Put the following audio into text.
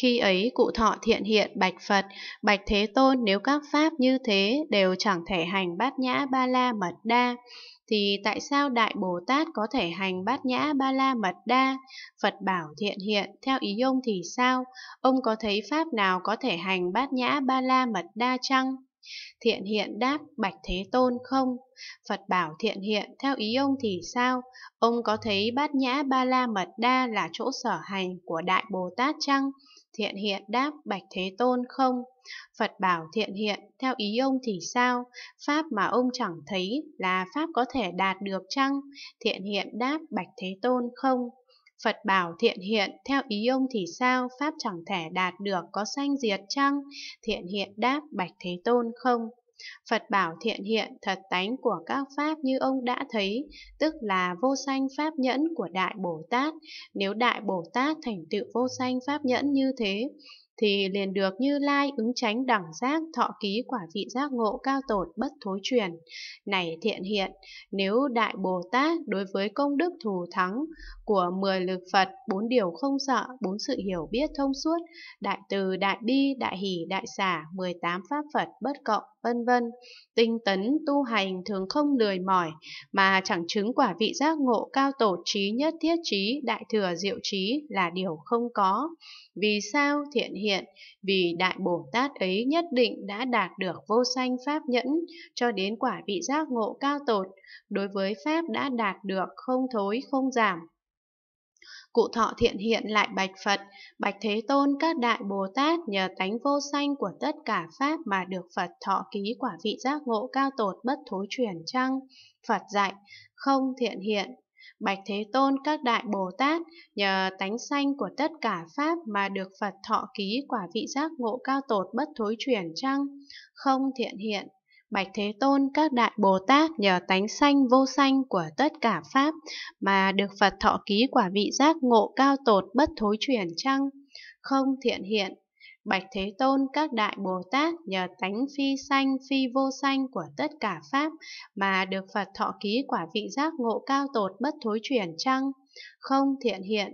Khi ấy cụ thọ thiện hiện bạch Phật, bạch Thế Tôn nếu các pháp như thế đều chẳng thể hành bát nhã ba la mật đa, thì tại sao Đại Bồ Tát có thể hành bát nhã ba la mật đa? Phật bảo thiện hiện, theo ý ông thì sao? Ông có thấy pháp nào có thể hành bát nhã ba la mật đa chăng? Thiện hiện đáp bạch thế tôn không? Phật bảo thiện hiện theo ý ông thì sao? Ông có thấy bát nhã ba la mật đa là chỗ sở hành của Đại Bồ Tát chăng? Thiện hiện đáp bạch thế tôn không? Phật bảo thiện hiện, theo ý ông thì sao? Pháp mà ông chẳng thấy là Pháp có thể đạt được chăng? Thiện hiện đáp bạch thế tôn không? Phật bảo thiện hiện, theo ý ông thì sao, Pháp chẳng thể đạt được có sanh diệt chăng? Thiện hiện đáp, bạch Thế Tôn không. Phật bảo thiện hiện thật tánh của các Pháp như ông đã thấy, tức là vô sanh Pháp nhẫn của Đại Bồ Tát. Nếu Đại Bồ Tát thành tựu vô sanh Pháp nhẫn như thế, thì liền được như lai ứng tránh đẳng giác thọ ký quả vị giác ngộ cao tột bất thối truyền. Này thiện hiện, nếu Đại Bồ Tát đối với công đức thù thắng của mười lực Phật, bốn điều không sợ, bốn sự hiểu biết thông suốt, đại từ, đại bi, đại hỷ, đại xả, 18 pháp Phật bất cộng, vân vân, tinh tấn tu hành thường không lười mỏi mà chẳng chứng quả vị giác ngộ cao tổ trí nhất thiết trí đại thừa diệu trí là điều không có. Vì sao thiện hiện hiện, vì Đại Bồ Tát ấy nhất định đã đạt được vô sanh pháp nhẫn cho đến quả vị giác ngộ cao tột, đối với pháp đã đạt được không thối không giảm. Cụ thọ thiện hiện lại bạch Phật, bạch Thế Tôn các đại Bồ Tát nhờ tánh vô sanh của tất cả Pháp mà được Phật thọ ký quả vị giác ngộ cao tột bất thối chuyển trăng. Phật dạy, không thiện hiện, Bạch Thế Tôn các đại Bồ Tát nhờ tánh sanh của tất cả Pháp mà được Phật thọ ký quả vị giác ngộ cao tột bất thối chuyển chăng? Không thiện hiện. Bạch Thế Tôn các đại Bồ Tát nhờ tánh sanh vô sanh của tất cả Pháp mà được Phật thọ ký quả vị giác ngộ cao tột bất thối chuyển chăng? Không thiện hiện. Bạch Thế Tôn các đại Bồ Tát nhờ tánh phi sanh phi vô sanh của tất cả Pháp mà được Phật thọ ký quả vị giác ngộ cao tột bất thối chuyển chăng? Không thiện hiện,